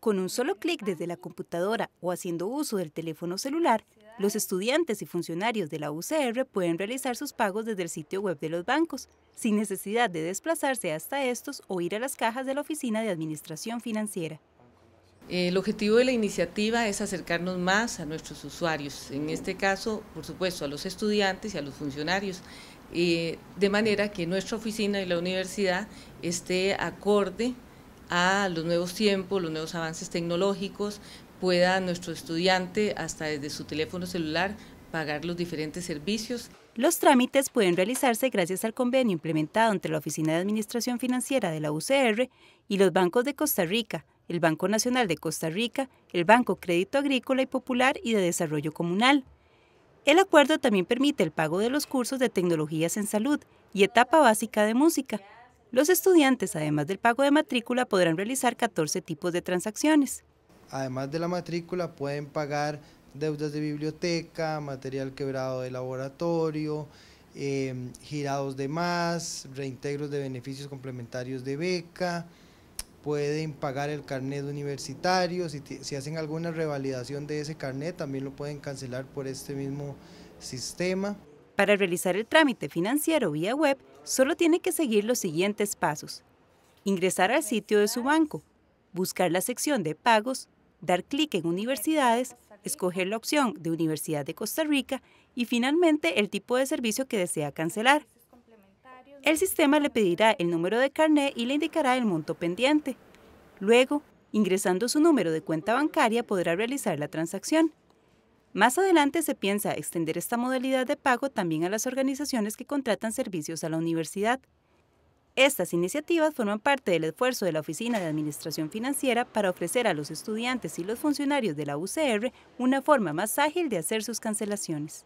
Con un solo clic desde la computadora o haciendo uso del teléfono celular, los estudiantes y funcionarios de la UCR pueden realizar sus pagos desde el sitio web de los bancos, sin necesidad de desplazarse hasta estos o ir a las cajas de la Oficina de Administración Financiera. El objetivo de la iniciativa es acercarnos más a nuestros usuarios, en este caso, por supuesto, a los estudiantes y a los funcionarios, eh, de manera que nuestra oficina y la universidad esté acorde a los nuevos tiempos, los nuevos avances tecnológicos, pueda nuestro estudiante, hasta desde su teléfono celular, pagar los diferentes servicios. Los trámites pueden realizarse gracias al convenio implementado entre la Oficina de Administración Financiera de la UCR y los bancos de Costa Rica, el Banco Nacional de Costa Rica, el Banco Crédito Agrícola y Popular y de Desarrollo Comunal. El acuerdo también permite el pago de los cursos de tecnologías en salud y etapa básica de música, los estudiantes, además del pago de matrícula, podrán realizar 14 tipos de transacciones. Además de la matrícula, pueden pagar deudas de biblioteca, material quebrado de laboratorio, em, girados de más, reintegros de beneficios complementarios de beca, pueden pagar el carnet universitario, si, si, hacen alguna revalidación de ese carnet también lo pueden cancelar por este mismo sistema. Para realizar el trámite financiero vía web, solo tiene que seguir los siguientes pasos. Ingresar al sitio de su banco, buscar la sección de pagos, dar clic en universidades, escoger la opción de Universidad de Costa Rica y finalmente el tipo de servicio que desea cancelar. El sistema le pedirá el número de carnet y le indicará el monto pendiente. Luego, ingresando su número de cuenta bancaria podrá realizar la transacción. Más adelante se piensa extender esta modalidad de pago también a las organizaciones que contratan servicios a la universidad. Estas iniciativas forman parte del esfuerzo de la Oficina de Administración Financiera para ofrecer a los estudiantes y los funcionarios de la UCR una forma más ágil de hacer sus cancelaciones.